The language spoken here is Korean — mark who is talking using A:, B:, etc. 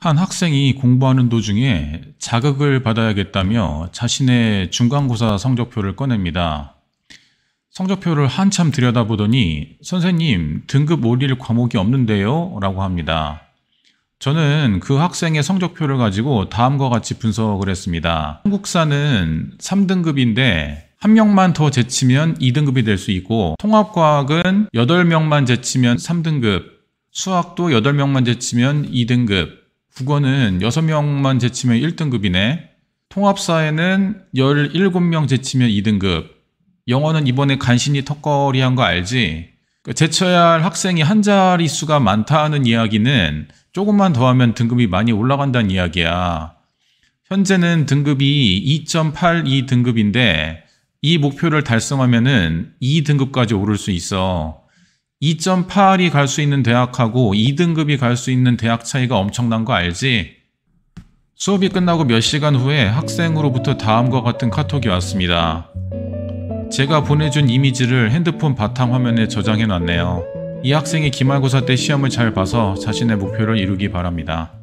A: 한 학생이 공부하는 도중에 자극을 받아야겠다며 자신의 중간고사 성적표를 꺼냅니다. 성적표를 한참 들여다보더니 선생님 등급 올릴 과목이 없는데요? 라고 합니다. 저는 그 학생의 성적표를 가지고 다음과 같이 분석을 했습니다. 한국사는 3등급인데 한 명만 더 제치면 2등급이 될 수 있고 통합과학은 8명만 제치면 3등급 수학도 8명만 제치면 2등급 국어는 6명만 제치면 1등급이네. 통합사회는 17명 제치면 2등급. 영어는 이번에 간신히 턱걸이한 거 알지? 그러니까 제쳐야 할 학생이 한 자릿수가 많다는 이야기는 조금만 더하면 등급이 많이 올라간다는 이야기야. 현재는 등급이 2.82등급인데 이 목표를 달성하면 은 2등급까지 오를 수 있어. 2.8이 갈 수 있는 대학하고 2등급이 갈 수 있는 대학 차이가 엄청난 거 알지? 수업이 끝나고 몇 시간 후에 학생으로부터 다음과 같은 카톡이 왔습니다. 제가 보내준 이미지를 핸드폰 바탕화면에 저장해놨네요. 이 학생이 기말고사 때 시험을 잘 봐서 자신의 목표를 이루기 바랍니다.